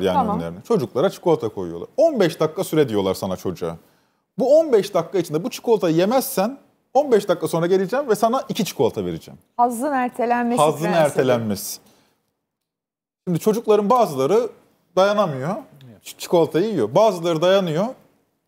yani tamam. önlerine. Çocuklara çikolata koyuyorlar. 15 dakika süre diyorlar sana çocuğa. Bu 15 dakika içinde bu çikolatayı yemezsen 15 dakika sonra geleceğim ve sana iki çikolata vereceğim. Hazın ertelenmesi. Hazın ertelenmesi. Şimdi çocukların bazıları dayanamıyor. Çikolatayı yiyor. Bazıları dayanıyor,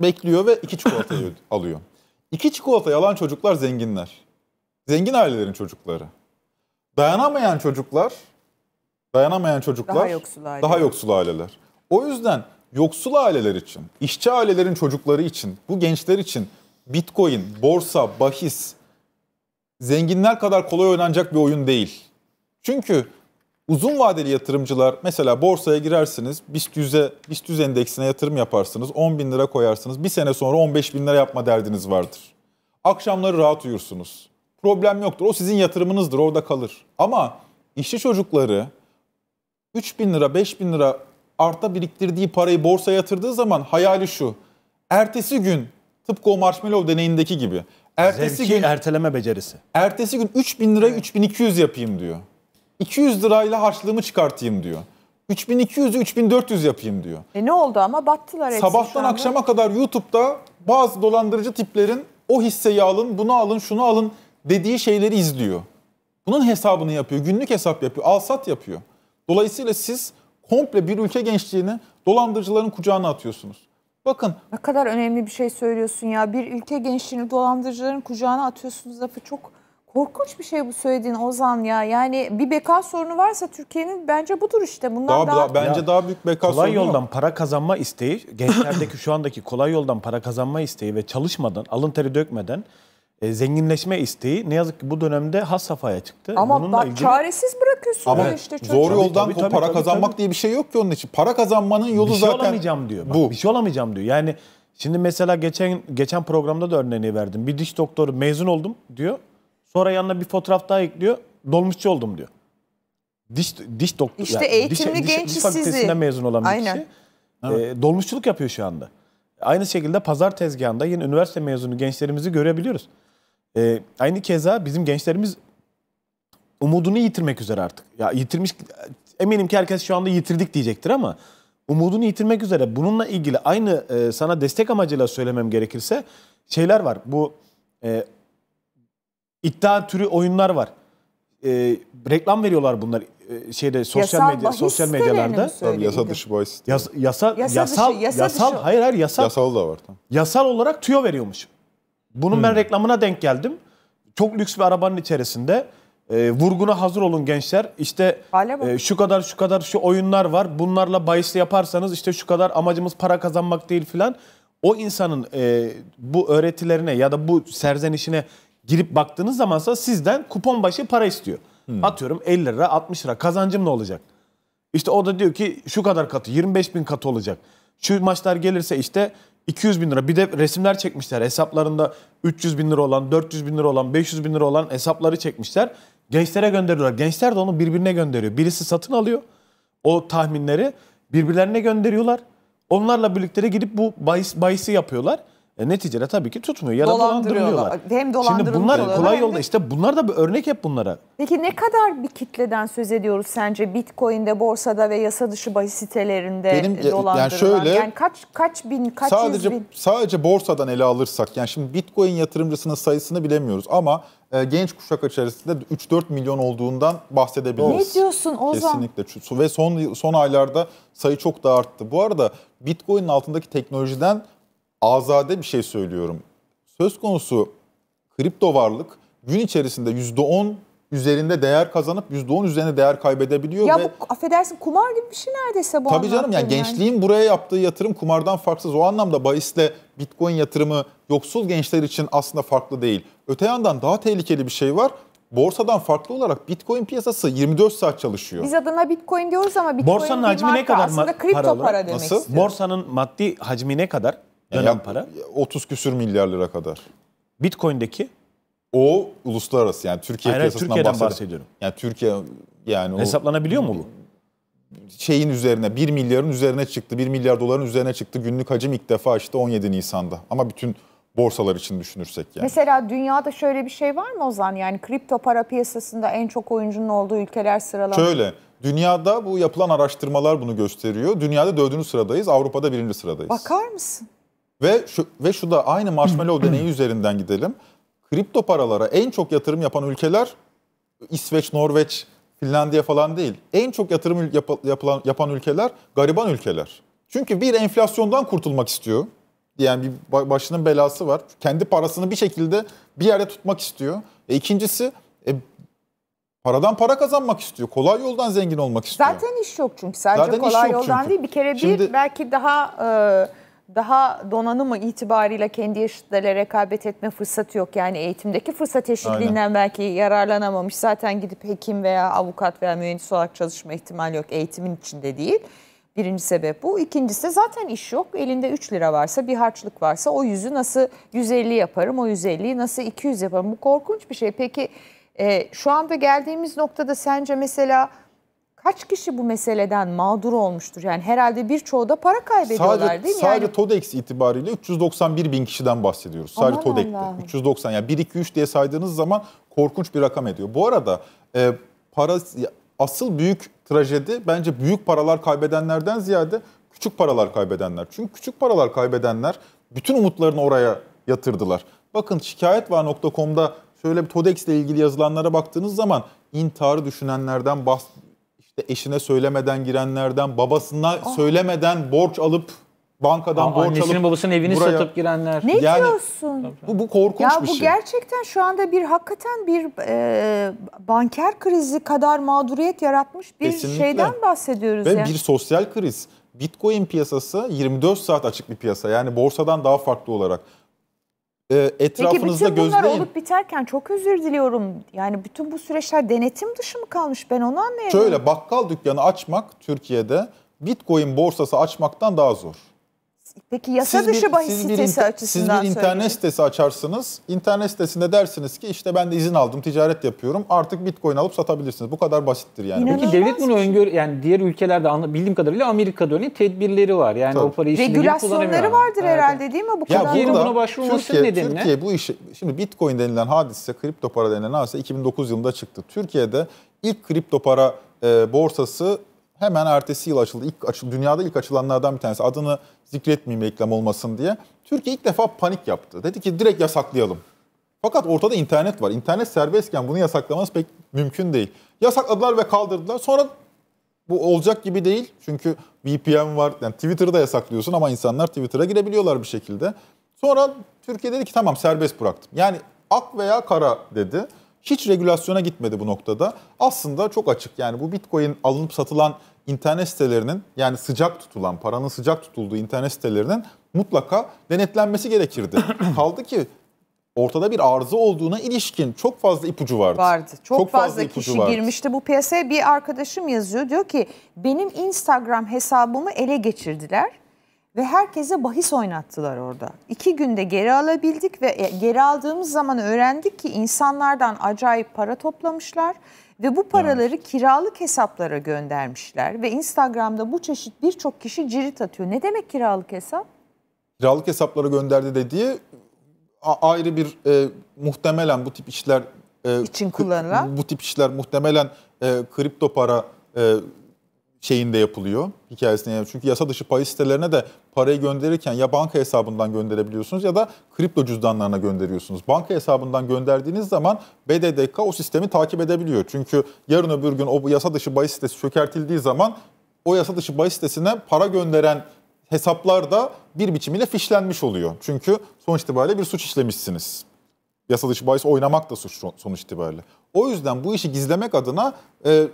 bekliyor ve iki çikolata alıyor. İki çikolata alan çocuklar zenginler. Zengin ailelerin çocukları. Dayanamayan çocuklar dayanamayan çocuklar daha yoksul, aileler. daha yoksul aileler. O yüzden yoksul aileler için, işçi ailelerin çocukları için, bu gençler için Bitcoin, borsa, bahis zenginler kadar kolay oynanacak bir oyun değil. Çünkü uzun vadeli yatırımcılar mesela borsaya girersiniz, BIST 100'e, BIST 100 endeksine yatırım yaparsınız, 10 bin lira koyarsınız, bir sene sonra 15 bin lira yapma derdiniz vardır. Akşamları rahat uyursunuz. Problem yoktur. O sizin yatırımınızdır, orada kalır. Ama işçi çocukları 3 bin lira 5 bin lira arta biriktirdiği parayı borsaya yatırdığı zaman hayali şu. Ertesi gün tıpkı o marshmallow deneyindeki gibi. Ertesi Zevki gün erteleme becerisi. Ertesi gün 3 bin lirayı 200 yapayım diyor. 200 lirayla harçlığımı çıkartayım diyor. 3200'ü 3400 yapayım diyor. E ne oldu ama battılar hepsi Sabahtan akşama kadar YouTube'da bazı dolandırıcı tiplerin o hisseyi alın, bunu alın, şunu alın dediği şeyleri izliyor. Bunun hesabını yapıyor, günlük hesap yapıyor, al sat yapıyor. Dolayısıyla siz komple bir ülke gençliğini dolandırıcıların kucağına atıyorsunuz. Bakın. Ne kadar önemli bir şey söylüyorsun ya. Bir ülke gençliğini dolandırıcıların kucağına atıyorsunuz lafı çok korkunç bir şey bu söylediğin Ozan ya. Yani bir beka sorunu varsa Türkiye'nin bence budur işte. Bundan daha, daha, daha bence ya, daha büyük beka kolay sorunu. Kolay yoldan yok. para kazanma isteği, gençlerdeki şu andaki kolay yoldan para kazanma isteği ve çalışmadan, alın teri dökmeden e, zenginleşme isteği ne yazık ki bu dönemde has safhaya çıktı. Ama Bununla bak ilgili... çaresiz bırakıyorsun Ama işte çocuğu. Zor yoldan tabii, tabii, para tabii, kazanmak tabii. diye bir şey yok ki onun için. Para kazanmanın yolu bir şey zaten olamayacağım diyor. Bak, bu. Bir şey olamayacağım diyor. Yani şimdi mesela geçen geçen programda da örneğini verdim. Bir diş doktoru mezun oldum diyor. Sonra yanına bir fotoğraf daha ekliyor. Dolmuşçu oldum diyor. Diş diş doktor İşte yani eğitimli genç diş, diş fakültesinden mezun olan bir Aynen. kişi. E, dolmuşçuluk yapıyor şu anda. Aynı şekilde pazar tezgahında yine üniversite mezunu gençlerimizi görebiliyoruz. E, aynı keza bizim gençlerimiz umudunu yitirmek üzere artık. Ya yitirmiş eminim ki herkes şu anda yitirdik diyecektir ama umudunu yitirmek üzere. Bununla ilgili aynı e, sana destek amacıyla söylemem gerekirse şeyler var. Bu e, iddia türü oyunlar var. E, reklam veriyorlar bunlar e, şeyde sosyal yasal medya sosyal medyalarda. Tabii yasa dışı bahis. Yas, yasa, yasa yasal dışı, yasa yasal dışı. hayır hayır yasal. Yasal da var tamam. Yasal olarak tüyo veriyormuş. Bunun hmm. ben reklamına denk geldim. Çok lüks bir arabanın içerisinde. E, vurguna hazır olun gençler. İşte e, şu kadar şu kadar şu oyunlar var. Bunlarla bahisli yaparsanız işte şu kadar amacımız para kazanmak değil filan. O insanın e, bu öğretilerine ya da bu serzenişine girip baktığınız zamansa sizden kupon başı para istiyor. Hmm. Atıyorum 50 lira 60 lira kazancım ne olacak? İşte o da diyor ki şu kadar katı 25 bin katı olacak. Şu maçlar gelirse işte 200 bin lira. Bir de resimler çekmişler. Hesaplarında 300 bin lira olan, 400 bin lira olan, 500 bin lira olan hesapları çekmişler. Gençlere gönderiyorlar. Gençler de onu birbirine gönderiyor. Birisi satın alıyor o tahminleri. Birbirlerine gönderiyorlar. Onlarla birlikte de gidip bu bahis, bahisi yapıyorlar. E, neticede tabii ki tutmuyor ya da dolandırıyorlar. Hem dolandırılmış Şimdi bunlar kolay yolda işte bunlar da bir örnek hep bunlara. Peki ne kadar bir kitleden söz ediyoruz sence Bitcoin'de, borsada ve yasa dışı bahis sitelerinde Benim, dolandırılan? Yani şöyle yani kaç kaç bin, kaç sadece, yüz bin? Sadece borsadan ele alırsak yani şimdi Bitcoin yatırımcısının sayısını bilemiyoruz ama e, genç kuşak içerisinde 3-4 milyon olduğundan bahsedebiliriz. Ne diyorsun Ozan? Kesinlikle ve son son aylarda sayı çok da arttı. Bu arada Bitcoin'in altındaki teknolojiden azade bir şey söylüyorum. Söz konusu kripto varlık gün içerisinde yüzde on üzerinde değer kazanıp yüzde on üzerinde değer kaybedebiliyor. Ya ve... bu affedersin kumar gibi bir şey neredeyse bu Tabii canım yani, yani gençliğin buraya yaptığı yatırım kumardan farksız. O anlamda bahisle bitcoin yatırımı yoksul gençler için aslında farklı değil. Öte yandan daha tehlikeli bir şey var. Borsadan farklı olarak Bitcoin piyasası 24 saat çalışıyor. Biz adına Bitcoin diyoruz ama Bitcoin Borsanın bir hacmi marka ne kadar aslında kripto paralı? para demek Nasıl? Istiyorum. Borsanın maddi hacmi ne kadar? E, Dönen para. 30 küsür milyar lira kadar. Bitcoin'deki? O uluslararası yani Türkiye Aynen, piyasasından Türkiye'den bahsediyorum. Yani Türkiye yani Hesaplanabiliyor mu bu? Şeyin üzerine 1 milyarın üzerine çıktı. 1 milyar doların üzerine çıktı. Günlük hacim ilk defa işte 17 Nisan'da. Ama bütün borsalar için düşünürsek yani. Mesela dünyada şöyle bir şey var mı Ozan? Yani kripto para piyasasında en çok oyuncunun olduğu ülkeler sıralanıyor. Şöyle, dünyada bu yapılan araştırmalar bunu gösteriyor. Dünyada dördüncü sıradayız, Avrupa'da birinci sıradayız. Bakar mısın? Ve şu, ve şu da aynı marshmallow deneyi üzerinden gidelim. Kripto paralara en çok yatırım yapan ülkeler İsveç, Norveç, Finlandiya falan değil. En çok yatırım yap, yapılan, yapan ülkeler gariban ülkeler. Çünkü bir enflasyondan kurtulmak istiyor. Yani bir başının belası var. Kendi parasını bir şekilde bir yerde tutmak istiyor. E ikincisi e, paradan para kazanmak istiyor. Kolay yoldan zengin olmak istiyor. Zaten iş yok çünkü sadece Zaten kolay yoldan çünkü. değil. Bir kere bir Şimdi, belki daha e, daha donanımı itibariyle kendi yaşıtlarıyla rekabet etme fırsatı yok. Yani eğitimdeki fırsat eşitliğinden Aynen. belki yararlanamamış. Zaten gidip hekim veya avukat veya mühendis olarak çalışma ihtimali yok. Eğitimin içinde değil. Birinci sebep bu. İkincisi de zaten iş yok. Elinde 3 lira varsa, bir harçlık varsa o yüzü nasıl 150 yaparım, o 150'yi nasıl 200 yaparım? Bu korkunç bir şey. Peki e, şu anda geldiğimiz noktada sence mesela kaç kişi bu meseleden mağdur olmuştur? Yani herhalde birçoğu da para kaybediyorlar sadece, değil mi? Sadece yani... TODEX itibariyle 391 bin kişiden bahsediyoruz. Sadece TODEX'te 390 yani 1, 2, 3 diye saydığınız zaman korkunç bir rakam ediyor. Bu arada e, para asıl büyük trajedi bence büyük paralar kaybedenlerden ziyade küçük paralar kaybedenler. Çünkü küçük paralar kaybedenler bütün umutlarını oraya yatırdılar. Bakın şikayetvar.com'da şöyle bir TODEX ile ilgili yazılanlara baktığınız zaman intiharı düşünenlerden eşine söylemeden girenlerden, babasına oh. söylemeden borç alıp bankadan Aa, borç annesinin, alıp babasının evini buraya... satıp girenler. Ne yani, diyorsun? Bu, bu korkunç ya, bir bu şey. Bu gerçekten şu anda bir hakikaten bir e, banker krizi kadar mağduriyet yaratmış bir Kesinlikle. şeyden bahsediyoruz. Ve yani. bir sosyal kriz. Bitcoin piyasası 24 saat açık bir piyasa. Yani borsadan daha farklı olarak e, ee, etrafınızda Peki bütün bunlar gözleyin. olup biterken çok özür diliyorum. Yani bütün bu süreçler denetim dışı mı kalmış ben onu anlayamıyorum. Şöyle bakkal dükkanı açmak Türkiye'de Bitcoin borsası açmaktan daha zor. Peki yasa siz dışı bir, bahis siz bir, sitesi açısından Siz bir internet söyleyeyim. sitesi açarsınız. İnternet sitesinde dersiniz ki işte ben de izin aldım, ticaret yapıyorum. Artık Bitcoin alıp satabilirsiniz. Bu kadar basittir yani. İnanılmaz Peki devlet bunu şey. öngör yani diğer ülkelerde bildiğim kadarıyla Amerika'da örneğin tedbirleri var. Yani Tabii. o parayı Regülasyonları vardır evet. herhalde değil mi bu ya kadar? Türkiye'nin buna başvurması Türkiye, nedeni Türkiye bu işi şimdi Bitcoin denilen hadise, kripto para denilen hadise 2009 yılında çıktı. Türkiye'de ilk kripto para e, borsası hemen ertesi yıl açıldı. İlk açıl, dünyada ilk açılanlardan bir tanesi. Adını zikretmeyeyim reklam olmasın diye. Türkiye ilk defa panik yaptı. Dedi ki direkt yasaklayalım. Fakat ortada internet var. İnternet serbestken bunu yasaklamanız pek mümkün değil. Yasakladılar ve kaldırdılar. Sonra bu olacak gibi değil. Çünkü VPN var. Yani Twitter'ı da yasaklıyorsun ama insanlar Twitter'a girebiliyorlar bir şekilde. Sonra Türkiye dedi ki tamam serbest bıraktım. Yani ak veya kara dedi. Hiç regülasyona gitmedi bu noktada. Aslında çok açık yani bu Bitcoin alınıp satılan internet sitelerinin yani sıcak tutulan, paranın sıcak tutulduğu internet sitelerinin mutlaka denetlenmesi gerekirdi. Kaldı ki ortada bir arıza olduğuna ilişkin çok fazla ipucu vardı. Vardı. Çok, çok fazla, fazla kişi vardı. girmişti bu piyasaya. Bir arkadaşım yazıyor diyor ki benim Instagram hesabımı ele geçirdiler ve herkese bahis oynattılar orada. İki günde geri alabildik ve e, geri aldığımız zaman öğrendik ki insanlardan acayip para toplamışlar ve bu paraları evet. kiralık hesaplara göndermişler ve Instagram'da bu çeşit birçok kişi cirit atıyor. Ne demek kiralık hesap? Kiralık hesaplara gönderdi dediği ayrı bir e, muhtemelen bu tip işler e, için kullanılan bu tip işler muhtemelen e, kripto para e, şeyinde yapılıyor hikayesine. Çünkü yasa dışı pay sitelerine de parayı gönderirken ya banka hesabından gönderebiliyorsunuz ya da kripto cüzdanlarına gönderiyorsunuz. Banka hesabından gönderdiğiniz zaman BDDK o sistemi takip edebiliyor. Çünkü yarın öbür gün o yasa dışı bahis sitesi çökertildiği zaman o yasa dışı bahis sitesine para gönderen hesaplar da bir biçimiyle fişlenmiş oluyor. Çünkü sonuç itibariyle bir suç işlemişsiniz. Yasa dışı bahis oynamak da suç sonuç itibariyle. O yüzden bu işi gizlemek adına e,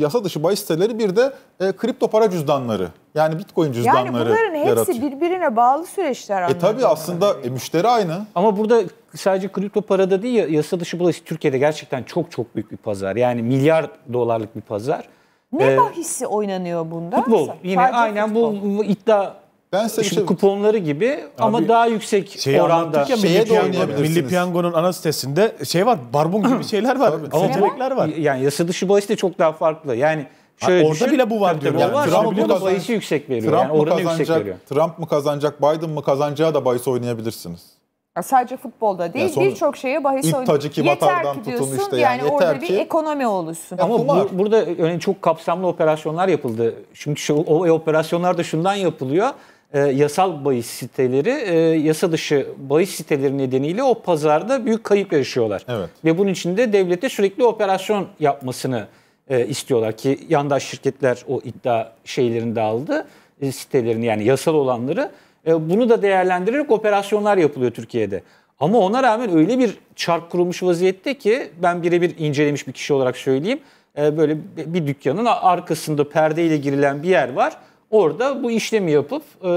yasa dışı bahis siteleri bir de e, kripto para cüzdanları yani bitcoin cüzdanları Yani bunların hepsi birbirine bağlı süreçler. E tabi aslında e, müşteri aynı. Ama burada sadece kripto parada değil ya, yasa dışı bahis Türkiye'de gerçekten çok çok büyük bir pazar. Yani milyar dolarlık bir pazar. Ne ee, bahisi oynanıyor bunda? Futbol. Yine Sadece aynen futbol. bu iddia ben size Şimdi şey... kuponları gibi Abi, ama daha yüksek şey oranda. Ya, milli, piyango, milli Piyango'nun ana sitesinde şey var, barbun gibi şeyler var, seçenekler var. Yani yasa dışı bahis de çok daha farklı. Yani Şöyle ha, orada düşün, bile bu var diyor. Yani. Trump burada bahisi yüksek veriyor. Trump yani oranı yüksek veriyor. Trump mı kazanacak, Biden mı kazanacağı da bahis oynayabilirsiniz. Ya sadece futbolda değil yani birçok şeye bahis ilk tacı ki Yeter ki işte yani, yani orada ki... bir ekonomi oluşsun. Ama bu, burada yani çok kapsamlı operasyonlar yapıldı. Çünkü şu, o operasyonlar da şundan yapılıyor e, yasal bahis siteleri e, yasa dışı bahis siteleri nedeniyle o pazarda büyük kayıp yaşıyorlar. Evet. Ve bunun için de devlete sürekli operasyon yapmasını e, istiyorlar ki yandaş şirketler o iddia şeylerini de aldı. E, sitelerini yani yasal olanları. E, bunu da değerlendirerek operasyonlar yapılıyor Türkiye'de. Ama ona rağmen öyle bir çarp kurulmuş vaziyette ki ben birebir incelemiş bir kişi olarak söyleyeyim. E, böyle bir dükkanın arkasında perdeyle girilen bir yer var Orada bu işlemi yapıp e,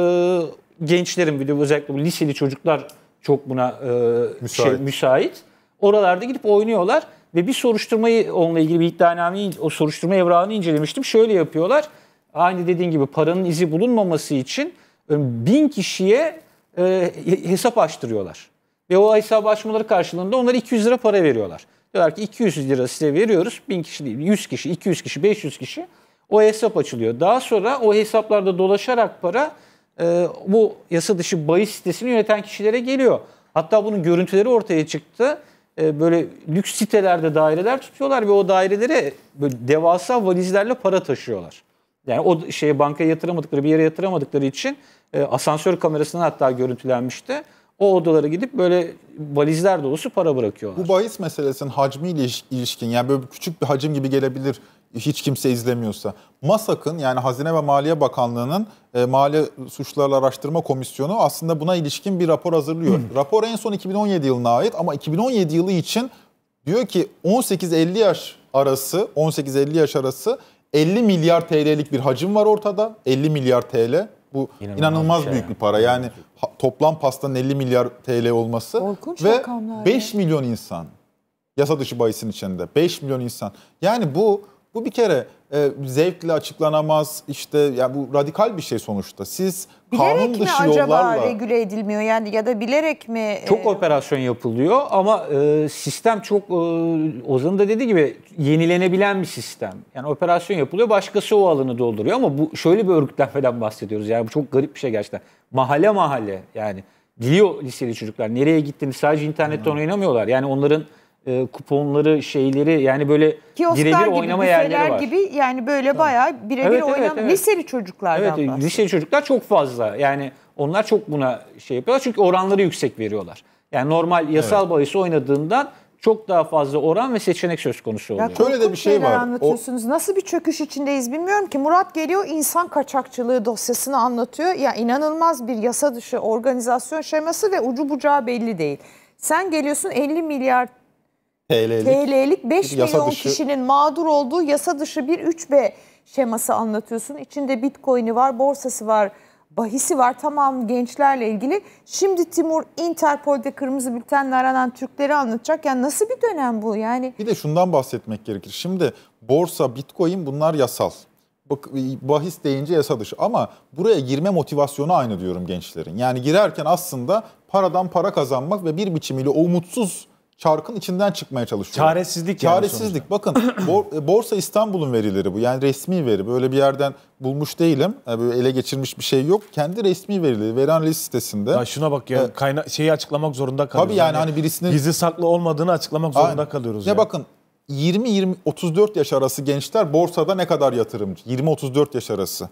gençlerin bir özellikle bu liseli çocuklar çok buna e, şey, müsait. Şey, müsait. Oralarda gidip oynuyorlar ve bir soruşturmayı onunla ilgili bir iddianameyi o soruşturma evrağını incelemiştim. Şöyle yapıyorlar. Aynı dediğin gibi paranın izi bulunmaması için e, bin kişiye e, hesap açtırıyorlar. Ve o hesap açmaları karşılığında onlara 200 lira para veriyorlar. Diyorlar ki 200 lira size veriyoruz. 1000 kişi değil, 100 kişi, 200 kişi, 500 kişi o hesap açılıyor. Daha sonra o hesaplarda dolaşarak para e, bu yasa dışı bahis sitesini yöneten kişilere geliyor. Hatta bunun görüntüleri ortaya çıktı. E, böyle lüks sitelerde daireler tutuyorlar ve o dairelere böyle devasa valizlerle para taşıyorlar. Yani o şeye bankaya yatıramadıkları bir yere yatıramadıkları için e, asansör kamerasından hatta görüntülenmişti. O odalara gidip böyle valizler dolusu para bırakıyorlar. Bu bahis meselesinin hacmiyle ile ilişkin yani böyle küçük bir hacim gibi gelebilir hiç kimse izlemiyorsa. MASAK'ın yani Hazine ve Maliye Bakanlığı'nın e, Mali Suçlarla Araştırma Komisyonu aslında buna ilişkin bir rapor hazırlıyor. Hı. Hmm. Rapor en son 2017 yılına ait ama 2017 yılı için diyor ki 18-50 yaş arası 18-50 yaş arası 50 milyar TL'lik bir hacim var ortada. 50 milyar TL bu inanılmaz, inanılmaz şey bir büyük şey. bir para. Yani toplam pastanın 50 milyar TL olması Korkunç ve 5 milyon insan yasa dışı bahisin içinde. 5 milyon insan. Yani bu bu bir kere e, zevkle açıklanamaz işte ya yani bu radikal bir şey sonuçta. Siz bilerek kanun dışı mi acaba yollarla regüle edilmiyor yani ya da bilerek mi? E, çok operasyon yapılıyor ama e, sistem çok e, Ozan'ın da dediği gibi yenilenebilen bir sistem. Yani operasyon yapılıyor başkası o alanı dolduruyor ama bu şöyle bir örgütlenmeden bahsediyoruz. Yani bu çok garip bir şey gerçekten. Mahalle mahalle yani biliyor liseli çocuklar nereye gittiğini sadece internette hmm. oynamıyorlar. Yani onların e, kuponları şeyleri yani böyle birebir gibi, oynama yerleri var. gibi yani böyle bayağı birebir evet, oynama. Evet, evet. Liseli çocuklardan Evet var. E, liseli çocuklar çok fazla yani onlar çok buna şey yapıyorlar çünkü oranları yüksek veriyorlar. Yani normal yasal evet. bahis oynadığından çok daha fazla oran ve seçenek söz konusu oluyor. Ya Şöyle de bir şey var. Anlatıyorsunuz. O... Nasıl bir çöküş içindeyiz bilmiyorum ki. Murat geliyor insan kaçakçılığı dosyasını anlatıyor. Ya inanılmaz bir yasa dışı organizasyon şeması ve ucu bucağı belli değil. Sen geliyorsun 50 milyar TL'lik, TL'lik 5 milyon dışı. kişinin mağdur olduğu yasa dışı bir 3B şeması anlatıyorsun. İçinde bitcoin'i var, borsası var, bahisi var. Tamam gençlerle ilgili. Şimdi Timur Interpol'de kırmızı bültenle aranan Türkleri anlatacak. Yani nasıl bir dönem bu yani? Bir de şundan bahsetmek gerekir. Şimdi borsa, bitcoin bunlar yasal. Bak, bahis deyince yasa dışı. Ama buraya girme motivasyonu aynı diyorum gençlerin. Yani girerken aslında paradan para kazanmak ve bir biçimiyle o umutsuz çarkın içinden çıkmaya çalışıyor. Çaresizlik yani Çaresizlik. Sonuçta. Bakın e, Borsa İstanbul'un verileri bu. Yani resmi veri. Böyle bir yerden bulmuş değilim. E, böyle ele geçirmiş bir şey yok. Kendi resmi verileri veri analiz sitesinde. Ya şuna bak ya ee, kayna şeyi açıklamak zorunda kalıyoruz. Tabii yani, yani hani birisinin gizli saklı olmadığını açıklamak zorunda aynen. kalıyoruz. Ya yani. bakın 20 20 34 yaş arası gençler borsada ne kadar yatırımcı? 20 34 yaş arası.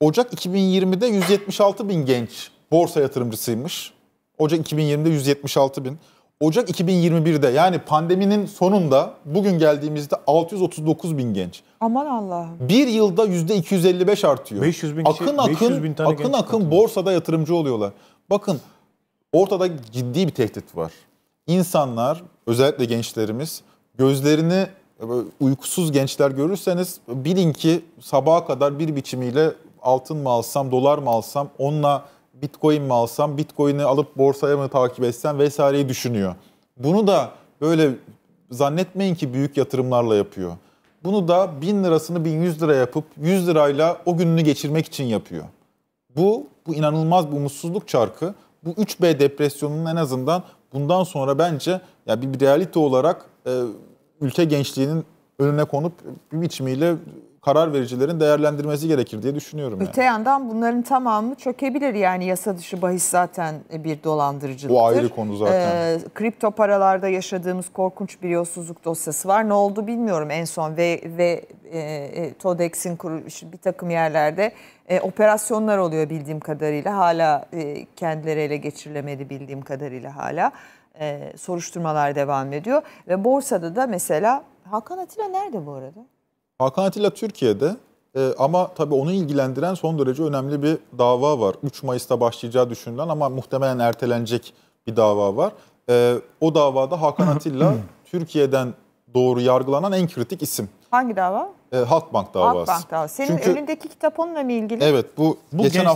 Ocak 2020'de 176 bin genç borsa yatırımcısıymış. Ocak 2020'de 176 bin. Ocak 2021'de yani pandeminin sonunda bugün geldiğimizde 639 bin genç. Aman Allah'ım. Bir yılda %255 artıyor. 500 bin kişi, akın akın, 500 bin tane akın, genç akın borsada yatırımcı oluyorlar. Bakın ortada ciddi bir tehdit var. İnsanlar özellikle gençlerimiz gözlerini e, uykusuz gençler görürseniz bilin ki sabaha kadar bir biçimiyle altın mı alsam, dolar mı alsam, onunla Bitcoin mi alsam, Bitcoin'i alıp borsaya mı takip etsem vesaireyi düşünüyor. Bunu da böyle zannetmeyin ki büyük yatırımlarla yapıyor. Bunu da 1000 lirasını 1100 lira yapıp 100 lirayla o gününü geçirmek için yapıyor. Bu, bu inanılmaz bir umutsuzluk çarkı. Bu 3B depresyonunun en azından bundan sonra bence ya bir bir realite olarak e, ülke gençliğinin önüne konup bir biçimiyle karar vericilerin değerlendirmesi gerekir diye düşünüyorum. Yani. Öte yandan bunların tamamı çökebilir yani yasa dışı bahis zaten bir dolandırıcılıktır. Bu ayrı konu zaten. Ee, kripto paralarda yaşadığımız korkunç bir yolsuzluk dosyası var. Ne oldu bilmiyorum en son ve ve e, Todex'in kuruluşu bir takım yerlerde e, operasyonlar oluyor bildiğim kadarıyla. Hala e, kendileri ele geçirilemedi bildiğim kadarıyla hala. E, soruşturmalar devam ediyor ve borsada da mesela Hakan Atilla nerede bu arada? Hakan Atilla Türkiye'de e, ama tabii onu ilgilendiren son derece önemli bir dava var. 3 Mayıs'ta başlayacağı düşünülen ama muhtemelen ertelenecek bir dava var. E, o davada Hakan Atilla Türkiye'den doğru yargılanan en kritik isim. Hangi dava? E, Halkbank davası. Halkbank davası. Senin Çünkü, önündeki kitap onunla mı ilgili? Evet bu, bu geçen hafta.